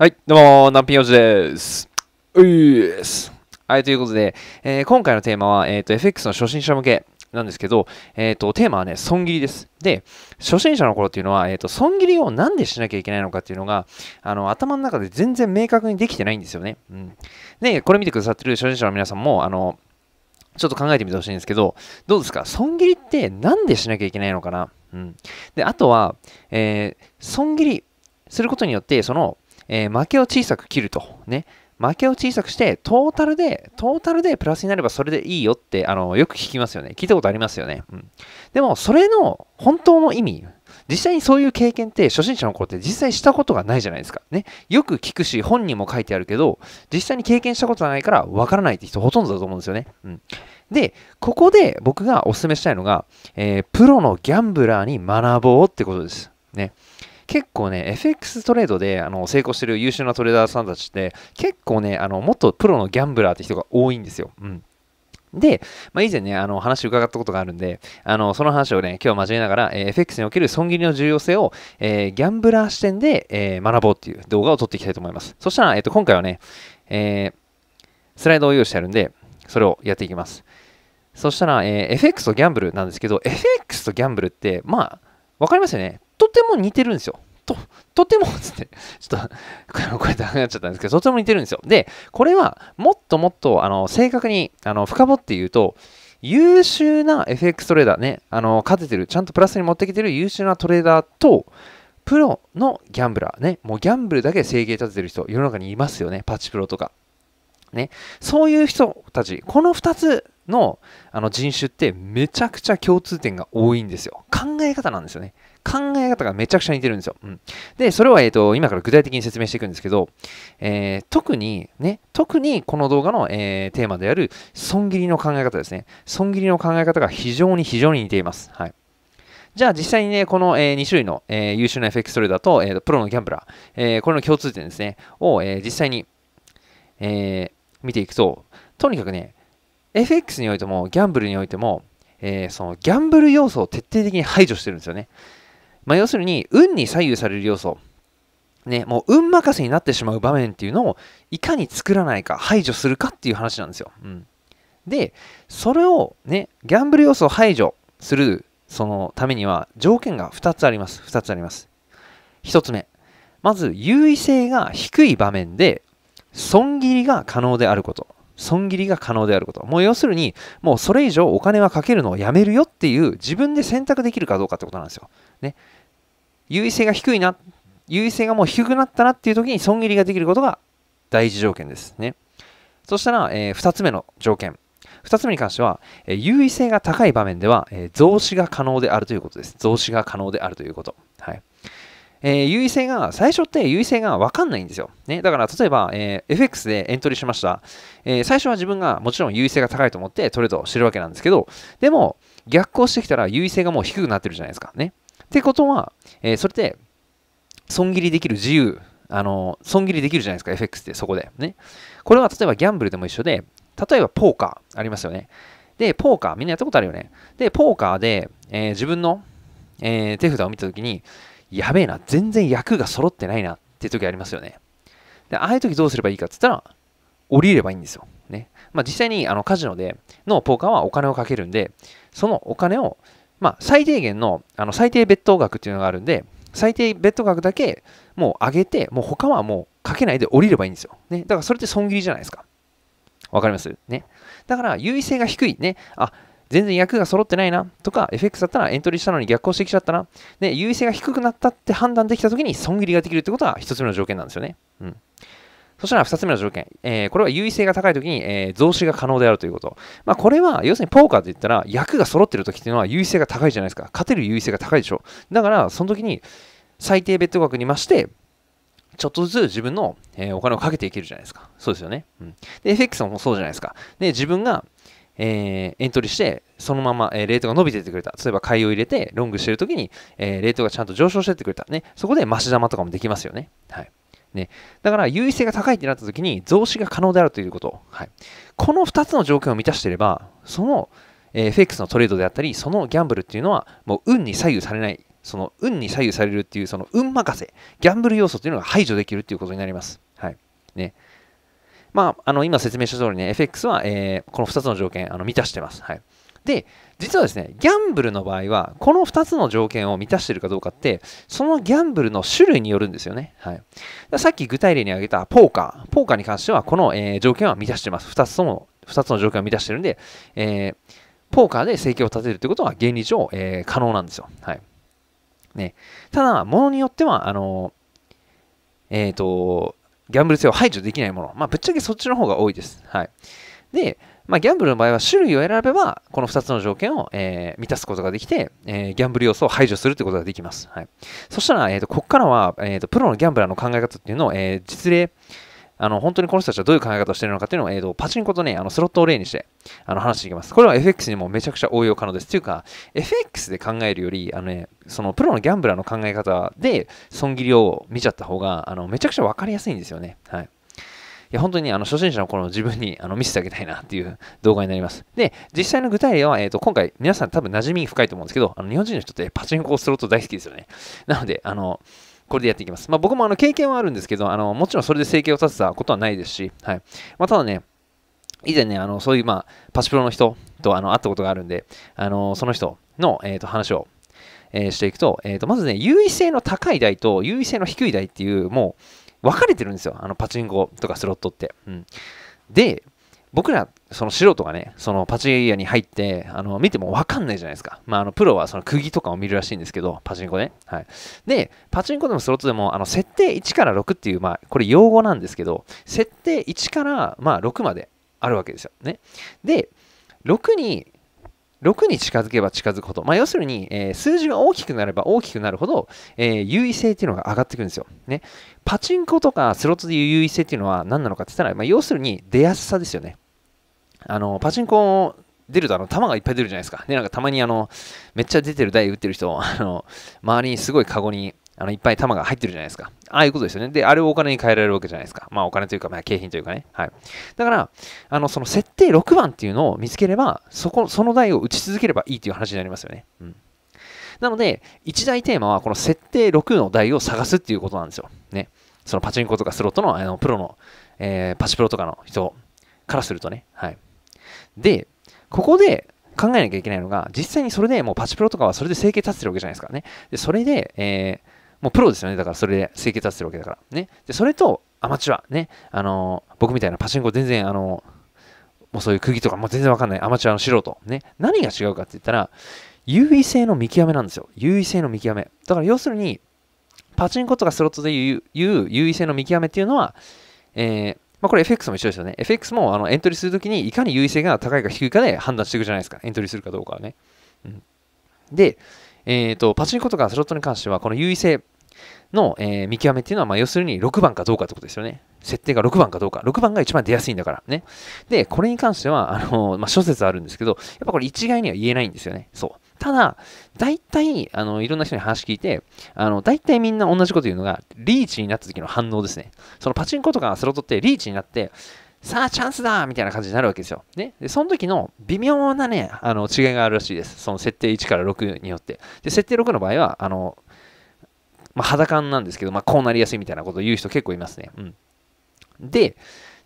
はい、どうも、ナンピンおじです。うーす。はい、ということで、えー、今回のテーマは、えっ、ー、と、FX の初心者向けなんですけど、えっ、ー、と、テーマはね、損切りです。で、初心者の頃っていうのは、えっ、と、損切りをなんでしなきゃいけないのかっていうのが、あの、頭の中で全然明確にできてないんですよね。うん。で、これ見てくださってる初心者の皆さんも、あの、ちょっと考えてみてほしいんですけど、どうですか損切りってなんでしなきゃいけないのかなうん。で、あとは、え損切りすることによって、その、えー、負けを小さく切ると。ね。負けを小さくして、トータルで、トータルでプラスになればそれでいいよって、あの、よく聞きますよね。聞いたことありますよね。うん。でも、それの本当の意味、実際にそういう経験って初心者の子って実際したことがないじゃないですか。ね。よく聞くし、本人も書いてあるけど、実際に経験したことないからわからないって人ほとんどだと思うんですよね。うん。で、ここで僕がお勧めしたいのが、えー、プロのギャンブラーに学ぼうってことです。ね。結構ね、FX トレードであの成功してる優秀なトレーダーさんたちって、結構ね、あの元プロのギャンブラーって人が多いんですよ。うんで、まあ、以前ね、あの話伺ったことがあるんで、あのその話をね、今日交えながら、えー、FX における損切りの重要性を、えー、ギャンブラー視点で、えー、学ぼうっていう動画を撮っていきたいと思います。そしたら、えーと、今回はね、えスライドを用意してあるんで、それをやっていきます。そしたら、え FX とギャンブルなんですけど、FX とギャンブルって、まあ、わかりますよね。とても似てるんですよ。と、とても、つって、ちょっと、こうやって上なっちゃったんですけど、とても似てるんですよ。で、これは、もっともっと、あの、正確に、あの、深掘って言うと、優秀な FX トレーダーね、あの、勝ててる、ちゃんとプラスに持ってきてる優秀なトレーダーと、プロのギャンブラーね、もうギャンブルだけ制限立ててる人、世の中にいますよね、パチプロとか。ね、そういう人たち、この2つのあの人種ってめちゃくちゃ共通点が多いんですよ。考え方なんですよね。考え方がめちゃくちゃ似てるんですよ。うん、で、それは、えーと、と今から具体的に説明していくんですけど、えー、特にね、特にこの動画の、えー、テーマである損切りの考え方ですね。損切りの考え方が非常に非常に似ています。はい。じゃあ実際にね、この、えー、2種類の、えー、優秀な FX トレーダーと、えー、プロのギャンブラー、えー、これの共通点ですね、を、えー、実際に、えー、見ていくと、とにかくね、FX においても、ギャンブルにおいても、えー、そのギャンブル要素を徹底的に排除してるんですよね。まあ、要するに運に左右される要素ね、もう運任せになってしまう場面っていうのをいかに作らないか排除するかっていう話なんですよ。うん、でそれをねギャンブル要素を排除するそのためには条件が2つあります2つあります。1つ目まず優位性が低い場面で損切りが可能であること損切りが可能であることもう要するにもうそれ以上お金はかけるのをやめるよっていう自分で選択できるかどうかってことなんですよ。ね、優位性が低いな、優位性がもう低くなったなっていう時に損切りができることが第一条件ですね。そしたら、えー、2つ目の条件。2つ目に関しては、えー、優位性が高い場面では、えー、増資が可能であるということです。増資が可能であるということ。はい。えー、優位性が、最初って優位性が分かんないんですよ。ね、だから、例えば、えー、FX でエントリーしました、えー、最初は自分がもちろん優位性が高いと思ってトレードしてるわけなんですけど、でも、逆行してきたら優位性がもう低くなってるじゃないですか。ね。ってことは、えー、それで、損切りできる自由、あの、損切りできるじゃないですか、FX ってそこで。ね。これは例えばギャンブルでも一緒で、例えばポーカーありますよね。で、ポーカー、みんなやったことあるよね。で、ポーカーで、えー、自分の、えー、手札を見たときに、やべえな、全然役が揃ってないなって時ありますよね。で、ああいう時どうすればいいかって言ったら、降りればいいんですよ。ね。まあ、実際にあのカジノでのポーカーはお金をかけるんで、そのお金をまあ、最低限のあの最低別当額っていうのがあるんで、最低別途額だけもう上げて、もう他はもうかけないで降りればいいんですよ。ね、だからそれって損切りじゃないですか。わかりますね。だから優位性が低い。ね、あ全然役が揃ってないなとか、FX だったらエントリーしたのに逆行してきちゃったな。ね、優位性が低くなったって判断できたときに損切りができるってことは一つ目の条件なんですよね。うん。そしたら2つ目の条件、えー、これは優位性が高いときに、えー、増資が可能であるということ。まあ、これは、要するにポーカーって言ったら、役が揃ってるときっていうのは優位性が高いじゃないですか。勝てる優位性が高いでしょ。だから、その時に最低ベッド額に増して、ちょっとずつ自分の、えー、お金をかけていけるじゃないですか。そうですよね。うん、で、FX もそうじゃないですか。で、自分が、えー、エントリーして、そのまま、えー、レートが伸びていってくれた。例えば、買いを入れて、ロングしてるときに、えー、レートがちゃんと上昇していってくれた。ね、そこで、増し玉とかもできますよね。はい。ね、だから優位性が高いってなった時に増資が可能であるということ、はい、この2つの条件を満たしていればその、えー、フェイクスのトレードであったりそのギャンブルっていうのはもう運に左右されないその運に左右されるっていうその運任せギャンブル要素っていうのが排除できるっていうことになります、はいねまあ、あの今説明した通りね FX は、えー、この2つの条件あの満たしてます、はい、で実はですねギャンブルの場合はこの2つの条件を満たしているかどうかってそのギャンブルの種類によるんですよね、はい、さっき具体例に挙げたポーカーポーカーに関してはこの、えー、条件は満たしてます2つとも2つの条件を満たしてるんで、えー、ポーカーで生計を立てるということは原理上、えー、可能なんですよ、はいね、ただものによってはあのえっ、とギャンブル性を排除できないもの、まあ、ぶっちゃけそっちの方が多いです。はい、で、まあ、ギャンブルの場合は種類を選べば、この2つの条件を、えー、満たすことができて、えー、ギャンブル要素を排除するということができます。はい、そしたら、えーと、ここからは、えーと、プロのギャンブラーの考え方っていうのを、えー、実例、あの、本当にこの人たちはどういう考え方をしているのかっていうのを、えーと、パチンコとね、あのスロットを例にして、あの、話していきます。これは FX にもめちゃくちゃ応用可能です。というか、FX で考えるより、あのね、そのプロのギャンブラーの考え方で、損切りを見ちゃった方が、あの、めちゃくちゃ分かりやすいんですよね。はい。や、本当にあの初心者の頃の自分にあの見せてあげたいなっていう動画になります。で、実際の具体例は、えっ、ー、と、今回、皆さん多分馴染み深いと思うんですけど、あの日本人の人ってパチンコスロット大好きですよね。なので、あの、これでやっていきます。まあ、僕もあの経験はあるんですけど、あのもちろんそれで生計を立てたことはないですし、はいまあ、ただね、以前ね、あのそういう、まあ、パチプロの人とあの会ったことがあるんで、あのその人の、えーと、話を、えー、していくと,、えーとまずね、優位性の高い台と優位性の低い台っていう、もう、分かれてるんですよ。あのパチンコとかスロットって。うん、で、僕ら、その素人がね、そのパチンコ屋に入って、あの、見てもわかんないじゃないですか。まあ、あの、プロはその釘とかを見るらしいんですけど、パチンコね。はい。で、パチンコでもスロットでも、あの、設定1から6っていう、まあ、これ用語なんですけど、設定1から、まあ、6まであるわけですよ。ね。で、6に6に近づけば近づくほど、まあ、要するに、えー、数字が大きくなれば大きくなるほど、えー、優位性っていうのが上がってくるんですよ。ね、パチンコとかスロットでいう優位性っていうのは何なのかって言ったら、まあ、要するに出やすさですよね。あのパチンコ出るとあのがいっぱい出るじゃないですか。ね、なんかたまにあのめっちゃ出てる台打ってる人、あの周りにすごいカゴにあのいっぱい玉が入ってるじゃないですか。ああいうことですよね。で、あれをお金に変えられるわけじゃないですか。まあお金というか、まあ景品というかね。はい。だから、あの、その設定6番っていうのを見つければ、そこ、その台を打ち続ければいいという話になりますよね。うん。なので、1台テーマはこの設定6の台を探すっていうことなんですよ。ね。そのパチンコとかスロットの、あの、プロの、えー、パチプロとかの人からするとね。はい。で、ここで、考えなきゃいけないのが、実際にそれでもうパチプロとかはそれで成形立ってるわけじゃないですかね。で、それで、えー、もうプロですよね。だからそれで成形立ってるわけだから。ね。で、それとアマチュア、ね。あのー、僕みたいなパチンコ全然、あのー、もうそういう釘とかも全然わかんないアマチュアの素人。ね。何が違うかって言ったら、優位性の見極めなんですよ。優位性の見極め。だから要するに、パチンコとかスロットでいう優位性の見極めっていうのは、えー、まあ、これ FX も一緒ですよね。FX もあのエントリーするときにいかに優位性が高いか低いかで判断していくじゃないですか。エントリーするかどうかはね。うん、で、えっ、ー、と、パチンコとかスロットに関しては、この優位性の、えー、見極めっていうのは、まあ、要するに6番かどうかってことですよね。設定が6番かどうか。6番が一番出やすいんだからね。で、これに関しては、あのまあ、諸説あるんですけど、やっぱこれ一概には言えないんですよね。そう。ただ、大体、あの、いろんな人に話聞いて、あの、大体みんな同じこと言うのが、リーチになった時の反応ですね。そのパチンコとかスロットってリーチになって、さあチャンスだみたいな感じになるわけですよ。ね、でその時の微妙なねあの違いがあるらしいです。その設定1から6によって。で設定6の場合はあの、まあ、なんですけど、まあ、こうなりやすいみたいなことを言う人結構いますね。うん、で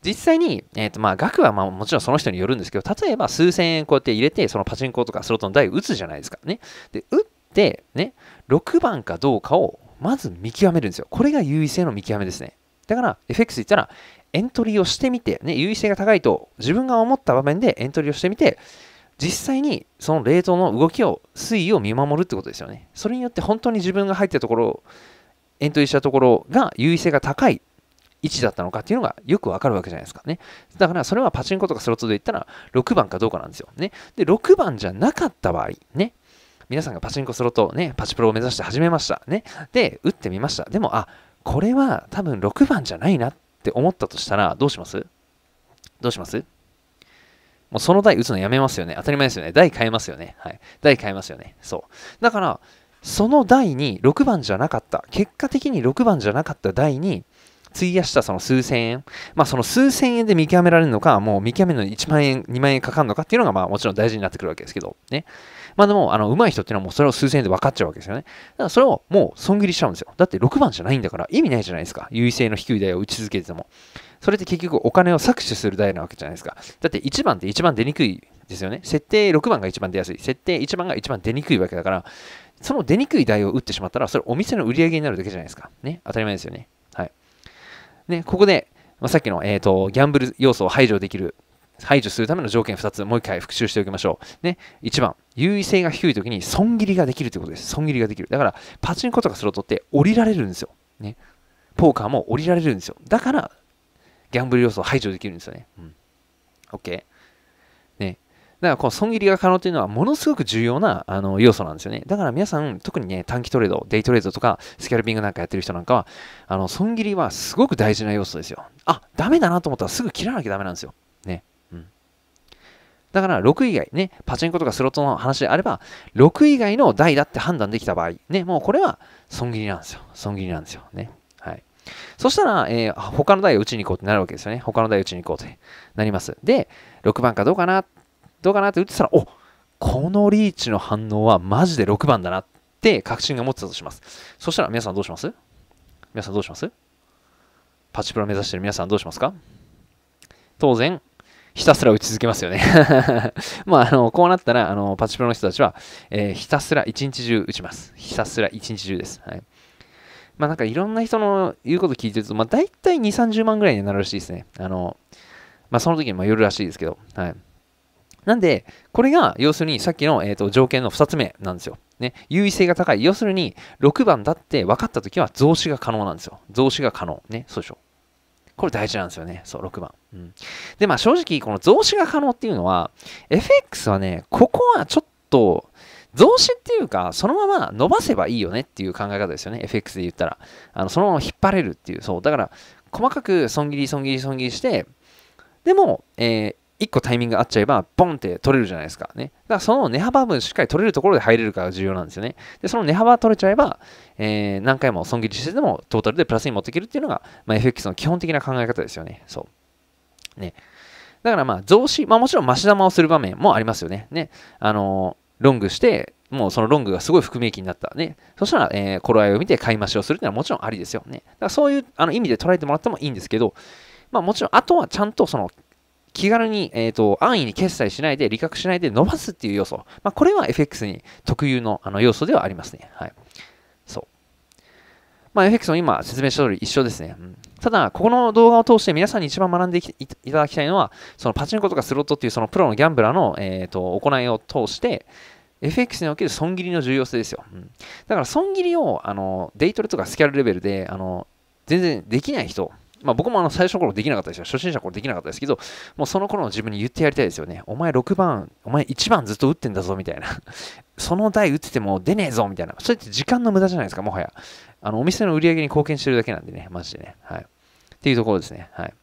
実際に、えーとまあ、額はまあもちろんその人によるんですけど例えば数千円こうやって入れてそのパチンコとかスロットの台打つじゃないですか。ね、で打ってね6番かどうかをまず見極めるんですよ。これが優位性の見極めですね。だから FX 言ったらエントリーをしてみて、ね、優位性が高いと自分が思った場面でエントリーをしてみて、実際にその冷凍の動きを、推移を見守るってことですよね。それによって本当に自分が入ったところ、エントリーしたところが優位性が高い位置だったのかっていうのがよくわかるわけじゃないですかね。だからそれはパチンコとかスロットで言ったら6番かどうかなんですよ。ね。で、6番じゃなかった場合、ね。皆さんがパチンコスロット、ね、パチプロを目指して始めました。ね。で、打ってみました。でも、あ、これは多分6番じゃないなっって思ったとしたら、どうしますどうしますもうその台打つのやめますよね。当たり前ですよね。台変えますよね。はい。台変えますよね。そう。だから、その台に6番じゃなかった、結果的に6番じゃなかった台に、費やしたその数千円、まあその数千円で見極められるのか、もう見極めるのに1万円、2万円かかるのかっていうのが、まあもちろん大事になってくるわけですけど、ね。まあでも、あの、上手い人っていうのはもうそれを数千円で分かっちゃうわけですよね。だからそれをもう損切りしちゃうんですよ。だって6番じゃないんだから意味ないじゃないですか。優位性の低い台を打ち続けてても。それって結局お金を搾取する台なわけじゃないですか。だって1番って一番出にくいですよね。設定6番が一番出やすい。設定1番が一番出にくいわけだから、その出にくい台を打ってしまったら、それお店の売り上げになるだけじゃないですか。ね。当たり前ですよね。はい。ね、ここで、まあ、さっきの、えーとギャンブル要素を排除できる排除するための条件2つ、もう1回復習しておきましょう。ね、1番、優位性が低い時に損切りができるということです。損切りができる。だから、パチンコとかスロットって降りられるんですよ。ね、ポーカーも降りられるんですよ。だから、ギャンブル要素を排除できるんですよね。うん、OK。ね。だからこの損切りが可能というのはものすごく重要なあの要素なんですよね。だから皆さん、特にね、短期トレード、デイトレードとか、スキャルピングなんかやってる人なんかは、あの損切りはすごく大事な要素ですよ。あ、ダメだなと思ったらすぐ切らなきゃダメなんですよ。ね。だから6以外、ね、パチンコとかスロットの話であれば、6以外の台だって判断できた場合、ね、もうこれは損切りなんですよ。損切りなんですよ。ね。はい。そしたら、えー、他の台を打ちに行こうってなるわけですよね。他の台を打ちに行こうってなります。で、6番かどうかな、どうかなって打ってたら、おこのリーチの反応はマジで6番だなって確信が持ってたとします。そしたら皆さんどうします皆さんどうしますパチプロ目指してる皆さんどうしますか当然、ひたすら打ち続けますよね まあ、あの、こうなったら、あの、パチプロの人たちは、えー、ひたすら一日中打ちます。ひたすら一日中です。はい。まあ、なんかいろんな人の言うこと聞いてると、まあ、大体2、30万ぐらいになるらしいですね。あの、まあ、その時にもよるらしいですけど、はい。なんで、これが、要するにさっきの、えー、と条件の2つ目なんですよ。ね、優位性が高い。要するに、6番だって分かった時は増資が可能なんですよ。増資が可能。ね、そうでしょ。これ大事なんですよね。そう、6番。うん、で、まあ正直、この増資が可能っていうのは、FX はね、ここはちょっと、増資っていうか、そのまま伸ばせばいいよねっていう考え方ですよね。FX で言ったら。あのそのまま引っ張れるっていう。そう。だから、細かく損切り、損切り、損切りして、でも、えー、1個タイミング合っちゃえば、ボンって取れるじゃないですか。ね。だからその値幅分しっかり取れるところで入れるかが重要なんですよね。で、その値幅取れちゃえば、えー、何回も損切りしてでもトータルでプラスに持っていけるっていうのが、まあ、FX の基本的な考え方ですよね。そう。ね。だからまあ、増資、まあもちろん増し玉をする場面もありますよね。ね。あのー、ロングして、もうそのロングがすごい含み益になったね。そしたら、えー、頃合いを見て買い増しをするっていうのはもちろんありですよね。だからそういうあの意味で捉えてもらってもいいんですけど、まあもちろん、あとはちゃんとその気軽に、えーと、安易に決済しないで、利確しないで伸ばすっていう要素。まあ、これは FX に特有のあの要素ではありますね。はい。そう。まあ、FX も今説明した通り一緒ですね。うん、ただ、ここの動画を通して皆さんに一番学んでいただきたいのは、そのパチンコとかスロットっていうそのプロのギャンブラーの、えーと、と行いを通して、FX における損切りの重要性ですよ。うん、だから損切りをあのデイトレとかスキャルレベルであの全然できない人まあ、僕もあの最初の頃できなかったですよ。初心者の頃できなかったですけど、もうその頃の自分に言ってやりたいですよね。お前6番、お前1番ずっと打ってんだぞみたいな。その台打ってても出ねえぞみたいな。それって時間の無駄じゃないですか、もはや。あのお店の売り上げに貢献してるだけなんでね、マジでね。はい。っていうところですね。はい。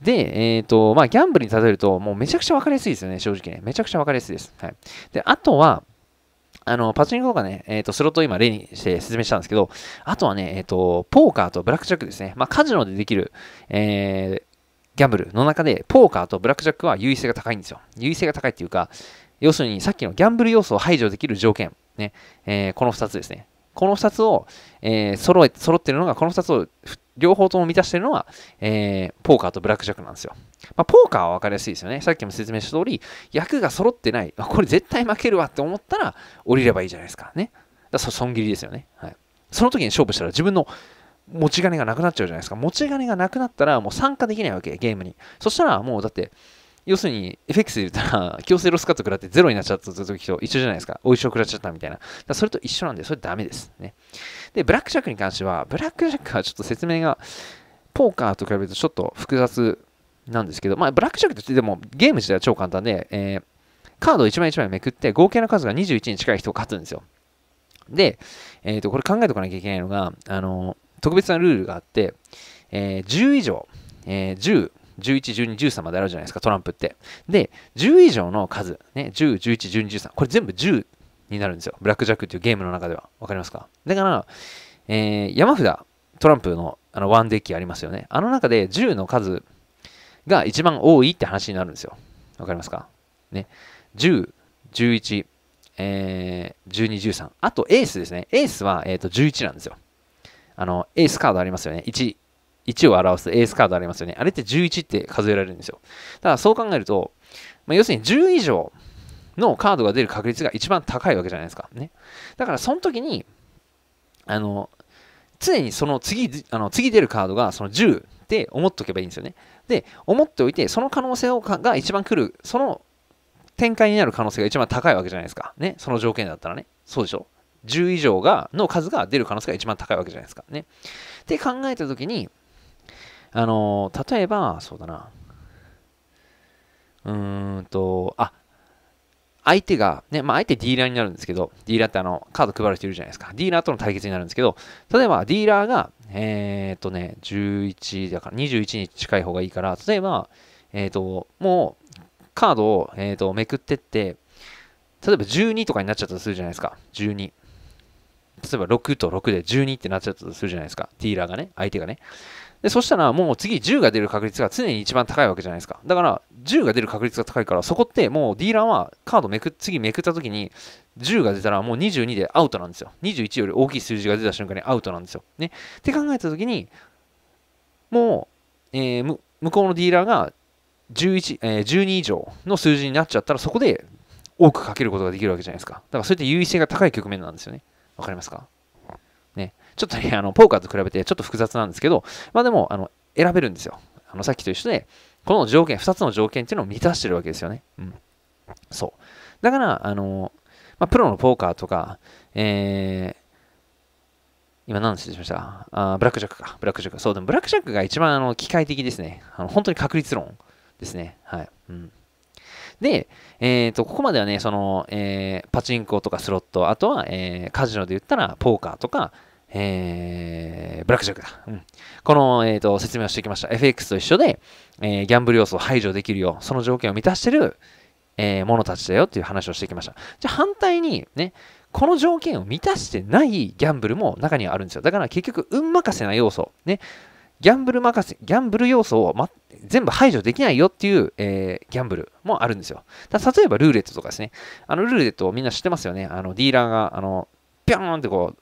で、えっ、ー、と、まあ、ギャンブルに例えると、もうめちゃくちゃ分かりやすいですよね、正直ね。めちゃくちゃ分かりやすいです。はい。で、あとは、あの、パチンコとかね、えっ、ー、と、スロットを今例にして説明したんですけど、あとはね、えっ、ー、と、ポーカーとブラックジャックですね。まあ、カジノでできる、えー、ギャンブルの中で、ポーカーとブラックジャックは優位性が高いんですよ。優位性が高いっていうか、要するにさっきのギャンブル要素を排除できる条件、ね、えー、この2つですね。この2つを、えー、揃え、揃ってるのが、この2つを両方とも満たしているのは、えー、ポーカーとブラックジャックなんですよ。まあ、ポーカーは分かりやすいですよね。さっきも説明した通り、役が揃ってない、これ絶対負けるわって思ったら、降りればいいじゃないですかね。だそ損切りですよね。はい。その時に勝負したら自分の持ち金がなくなっちゃうじゃないですか。持ち金がなくなったらもう参加できないわけ、ゲームに。そしたらもうだって、要するに FX で言ったら、強制ロスカット食らってゼロになっちゃった時と一緒じゃないですか。お衣装食らっちゃったみたいな。それと一緒なんで、それダメですね。で、ブラックジャックに関しては、ブラックジャックはちょっと説明が、ポーカーと比べるとちょっと複雑なんですけど、まあ、ブラックジャックってでもゲーム自体は超簡単で、えー、カードを1枚1枚めくって、合計の数が21に近い人を勝つんですよ。で、えっ、ー、と、これ考えておかなきゃいけないのが、あの、特別なルールがあって、えー、10以上、えー、10、11、12、13まであるじゃないですか、トランプって。で、10以上の数、ね、10、11、12、13、これ全部10になるんですよ。ブラックジャックっていうゲームの中では。わかりますかだから、えー、山札、トランプのあのワンデッキありますよね。あの中で10の数が一番多いって話になるんですよ。わかりますかね。10、11、えー、12、13。あとエースですね。エースは、えー、と11なんですよ。あの、エースカードありますよね。1、1を表すエースカードありますよね。あれって11って数えられるんですよ。ただそう考えると、まあ、要するに10以上のカードが出る確率が一番高いわけじゃないですか。ね、だからその時にあの常にその次あの次出るカードがその10って思っとけばいいんですよね。で思っておいてその可能性をが一番来るその展開になる可能性が一番高いわけじゃないですか。ね、その条件だったらね。そうでしょ ?10 以上がの数が出る可能性が一番高いわけじゃないですか。ね。って考えた時にあの例えばそうだなうーんとあ相手が、ね、まあ、相手ディーラーになるんですけど、ディーラーってあの、カード配る人いるじゃないですか。ディーラーとの対決になるんですけど、例えばディーラーが、えー、っとね、11だから21に近い方がいいから、例えば、えー、っと、もう、カードを、えー、と、めくってって、例えば12とかになっちゃったとするじゃないですか。12。例えば6と6で12ってなっちゃったとするじゃないですか。ディーラーがね、相手がね。で、そしたらもう次10が出る確率が常に一番高いわけじゃないですか。だから10が出る確率が高いから、そこってもうディーラーはカードめく、次めくった時に、10が出たらもう22でアウトなんですよ。21より大きい数字が出た瞬間にアウトなんですよ。ね。って考えた時に、もう、えー、向こうのディーラーが11、えー、12以上の数字になっちゃったら、そこで多くかけることができるわけじゃないですか。だからそういった優位性が高い局面なんですよね。わかりますかね。ちょっとね、あの、ポーカーと比べてちょっと複雑なんですけど、まあでも、あの、選べるんですよ。あの、さっきと一緒で、この条件、2つの条件っていうのを満たしてるわけですよね。うん。そう。だから、あの、まあ、プロのポーカーとか、えー、今何しましたあブラックジャックか。ブラックジャック。そう、でもブラックジャックが一番あの機械的ですね。あの本当に確率論ですね。はい。うん、で、えっ、ー、と、ここまではね、その、えー、パチンコとかスロット、あとは、えー、カジノで言ったらポーカーとか、えー、ブラックジャックだ。うん、この、えーと、説明をしてきました。FX と一緒で、えー、ギャンブル要素を排除できるよう、その条件を満たしてる、えー、者たちだよっていう話をしてきました。じゃあ反対に、ね、この条件を満たしてないギャンブルも中にはあるんですよ。だから結局、運任せな要素、ね、ギャンブル任せ、ギャンブル要素を、ま、全部排除できないよっていう、えー、ギャンブルもあるんですよ。だ例えばルーレットとかですね。あのルーレットをみんな知ってますよね。あのディーラーが、あの、ピョーンってこう、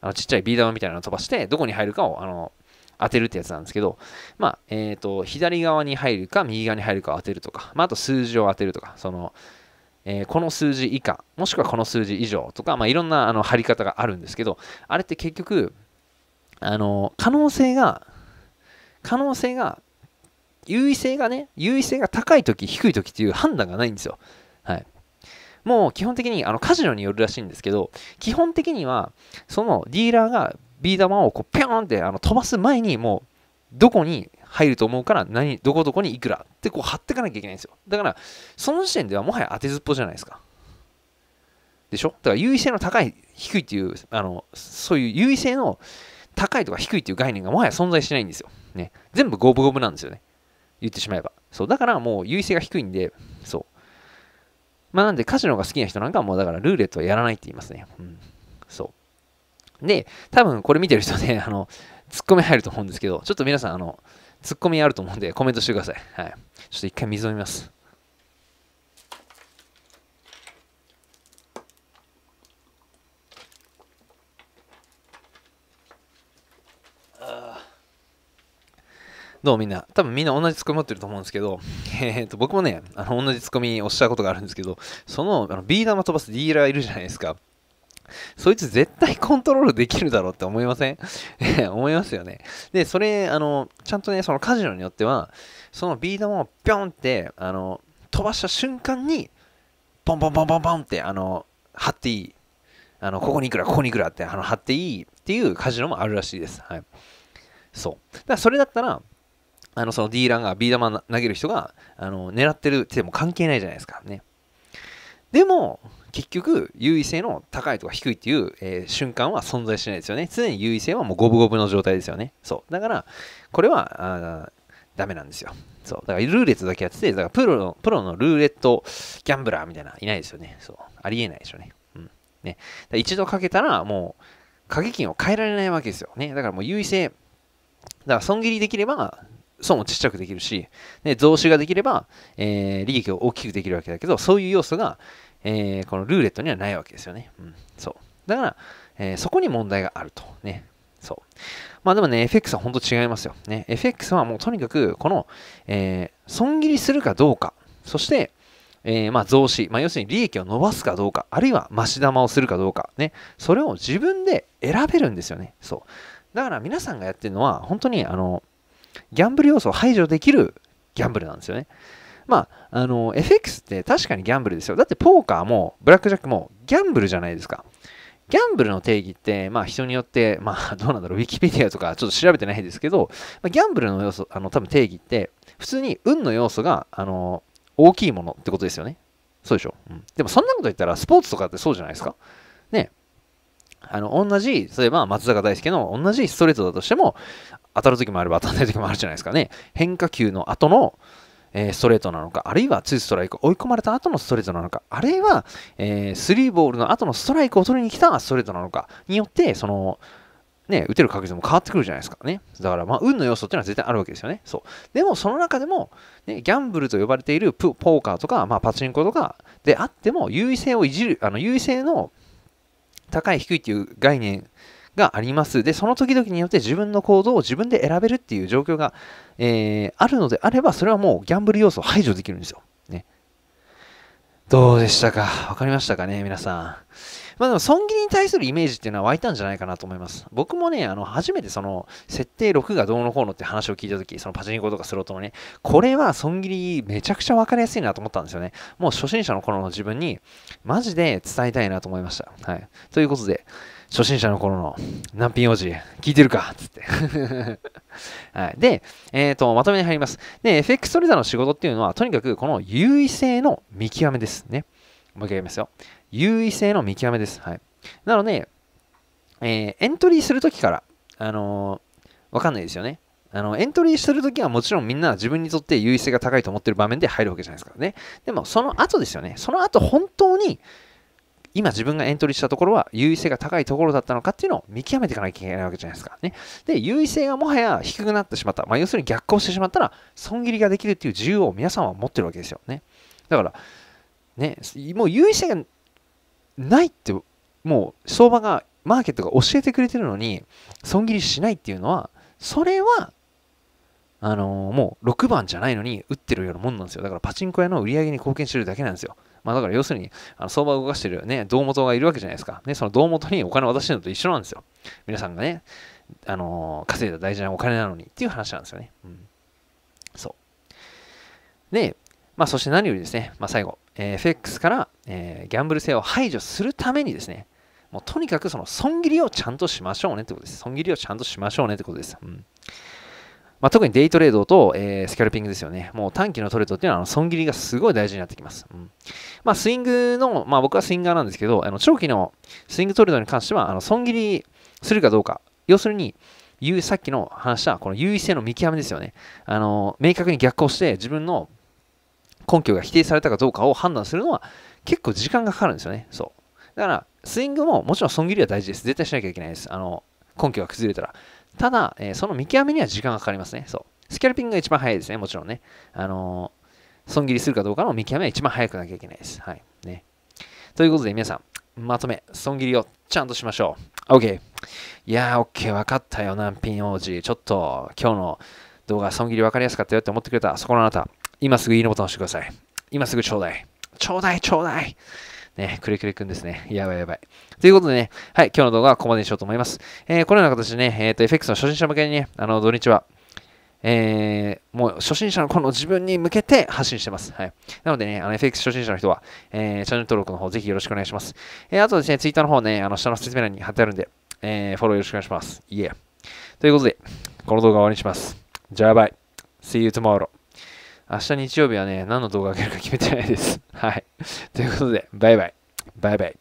あのちっちゃいビー玉みたいなの飛ばして、どこに入るかを、あの、当てるってやつなんですけど、まあ、えっ、ー、と、左側に入るか、右側に入るかを当てるとか、まあ、あと数字を当てるとか、その、えー、この数字以下、もしくはこの数字以上とか、まあ、いろんなあの貼り方があるんですけど、あれって結局、あの、可能性が、可能性が、優位性がね、優位性が高いとき、低いときっていう判断がないんですよ。はい。もう基本的にあのカジノによるらしいんですけど、基本的にはそのディーラーがビー玉をこうピョーンってあの飛ばす前にもうどこに入ると思うから何、どこどこにいくらってこう貼っていかなきゃいけないんですよ。だからその時点ではもはや当てずっぽじゃないですか。でしょだから優位性の高い、低いっていう、あのそういう優位性の高いとか低いっていう概念がもはや存在しないんですよ。ね、全部五分五分なんですよね。言ってしまえば。そうだからもう優位性が低いんで、そう。まあなんでカジノが好きな人なんかはもうだからルーレットはやらないって言いますね。うん。そう。で、多分これ見てる人ね、あの、ツッコミ入ると思うんですけど、ちょっと皆さん、あの、ツッコミあると思うんでコメントしてください。はい。ちょっと一回水飲みます。どうみんな。多分みんな同じツッコミ持ってると思うんですけど、えー、と僕もね、あの同じツッコミをしたことがあるんですけど、そのあのビー玉飛ばすディーラーいるじゃないですか。そいつ絶対コントロールできるだろうって思いません 思いますよね。で、それ、あの、ちゃんとね、そのカジノによっては、そのビー玉をピョンって、あの、飛ばした瞬間に、ボンボンボンボンボンって、あの、貼っていい。あの、ここにいくら、ここにいくらって、あの、貼っていいっていうカジノもあるらしいです。はい。そう。だからそれだったら、あのその D ランがビー玉投げる人があの狙ってる手も関係ないじゃないですかね。でも結局優位性の高いとか低いっていう、えー、瞬間は存在しないですよね。常に優位性はもう五分五分の状態ですよね。そう。だからこれはダメなんですよ。そう。だからルーレットだけやってて、だからプロのプロのルーレットギャンブラーみたいないないですよね。そう。ありえないでしょうね。うん。ね。一度かけたらもう掛け金を変えられないわけですよね。だからもう優位性、だから損切りできれば損をちっちゃくできるし、ね、増資ができれば、えー、利益を大きくできるわけだけど、そういう要素が、えー、このルーレットにはないわけですよね。うん、そう。だから、えー、そこに問題があると。ね。そう。まあでもね、FX は本当違いますよ。ね。FX はもうとにかく、この、えー、損切りするかどうか、そして、えー、まあ増資、まあ、要するに利益を伸ばすかどうか、あるいは増し玉をするかどうか、ね、それを自分で選べるんですよね。そう。だから皆さんがやってるのは、本当にあのギャンブル要素を排除できるギャンブルなんですよね。まあ、あの、FX って確かにギャンブルですよ。だってポーカーもブラックジャックもギャンブルじゃないですか。ギャンブルの定義って、まあ人によって、まあ どうなんだろう、ウィキペディアとかちょっと調べてないですけど、まあ、ギャンブルの要素、あの多分定義って、普通に運の要素が、あの、大きいものってことですよね。そうでしょ。うん、でもそんなこと言ったら、スポーツとかってそうじゃないですか。ね。あの、同じ、例えば松坂大輔の同じストレートだとしても、当たる時もあれば当たらない時もあるじゃないですかね。変化球の後の、えー、ストレートなのか、あるいはツーストライク、追い込まれた後のストレートなのか、あるいは、えー、スリーボールの後のストライクを取りに来たストレートなのかによって、その、ね、打てる確率も変わってくるじゃないですかね。だから、まあ、運の要素っていうのは絶対あるわけですよね。そう。でも、その中でも、ね、ギャンブルと呼ばれているポーカーとか、まあ、パチンコとかであっても、優位性をいじる、あの、優位性の高い低いっていう概念があります。で、その時々によって自分の行動を自分で選べるっていう状況が、えー、あるのであれば、それはもうギャンブル要素を排除できるんですよ。ね。どうでしたかわかりましたかね皆さん。まあでも損切りに対するイメージっていうのは湧いたんじゃないかなと思います。僕もね、あの、初めてその、設定6がどうのこうのって話を聞いたとき、そのパチンコとかスロットのね、これは損切りめちゃくちゃ分かりやすいなと思ったんですよね。もう初心者の頃の自分に、マジで伝えたいなと思いました。はい。ということで、初心者の頃の難品王子、聞いてるかつって はい。で、えっ、ー、と、まとめに入ります。で、FX トレーダーの仕事っていうのは、とにかくこの優位性の見極めですね。もう一回言いますよ。優位性の見極めです。はい。なので、えー、エントリーするときから、あのー、わかんないですよね。あの、エントリーするときはもちろんみんな自分にとって優位性が高いと思ってる場面で入るわけじゃないですからね。でも、その後ですよね。その後、本当に今自分がエントリーしたところは優位性が高いところだったのかっていうのを見極めていかなきゃいけないわけじゃないですか。ね、で、優位性がもはや低くなってしまった。まあ、要するに逆行してしまったら、損切りができるっていう自由を皆さんは持ってるわけですよね。だから、ね、もう優位性がないって、もう相場が、マーケットが教えてくれてるのに、損切りしないっていうのは、それはあのー、もう6番じゃないのに打ってるようなもんなんですよ。だからパチンコ屋の売り上げに貢献してるだけなんですよ。まあ、だから要するに、あの相場を動かしてる、ね、道元がいるわけじゃないですか。ね、その胴元にお金を渡してるのと一緒なんですよ。皆さんがね、あのー、稼いだ大事なお金なのにっていう話なんですよね。うん、そう。で、まあ、そして何よりですね、まあ、最後、えー、FX から、えー、ギャンブル性を排除するためにですね、もうとにかくその損切りをちゃんとしましょうねってことです。損切りをちゃんとしましょうねってことです。うんまあ、特にデイトレードと、えー、スキャルピングですよね。もう短期のトレードっていうのは、損切りがすごい大事になってきます。うん、まあ、スイングの、まあ、僕はスインガーなんですけど、あの長期のスイングトレードに関しては、あの損切りするかどうか、要するに、さっきの話したこの優位性の見極めですよね。あの明確に逆行して自分の根拠が否定されたかどうかを判断するのは結構時間がかかるんですよね。そうだからスイングももちろん損切りは大事です。絶対しなきゃいけないです。あの根拠が崩れたら。ただ、えー、その見極めには時間がかかりますね。そう。スキャルピングが一番早いですね、もちろんね。あのー、損切りするかどうかの見極めは一番早くなきゃいけないです。はい。ね。ということで、皆さん、まとめ、損切りをちゃんとしましょう。OK。いやー、OK、分かったよ、難品王子。ちょっと、今日の動画、損切り分かりやすかったよって思ってくれた、そこのあなた、今すぐいいのボタンを押してください。今すぐちょうだい。ちょうだい、ちょうだい。ね、くれくれくんですね。やばいやばい。ということでね、はい、今日の動画はここまでにしようと思います。えー、このような形でね、えっ、ー、と、FX の初心者向けにね、あの、土日は、えー、もう初心者のこの自分に向けて発信してます。はい。なのでね、あの FX 初心者の人は、えー、チャンネル登録の方ぜひよろしくお願いします。えー、あとですね、Twitter の方ね、あの下の説明欄に貼ってあるんで、えー、フォローよろしくお願いします。いえ。ということで、この動画は終わりにします。じゃあバイ。See you tomorrow. 明日日曜日はね、何の動画あげるか決めてないです。はい。ということで、バイバイ。バイバイ。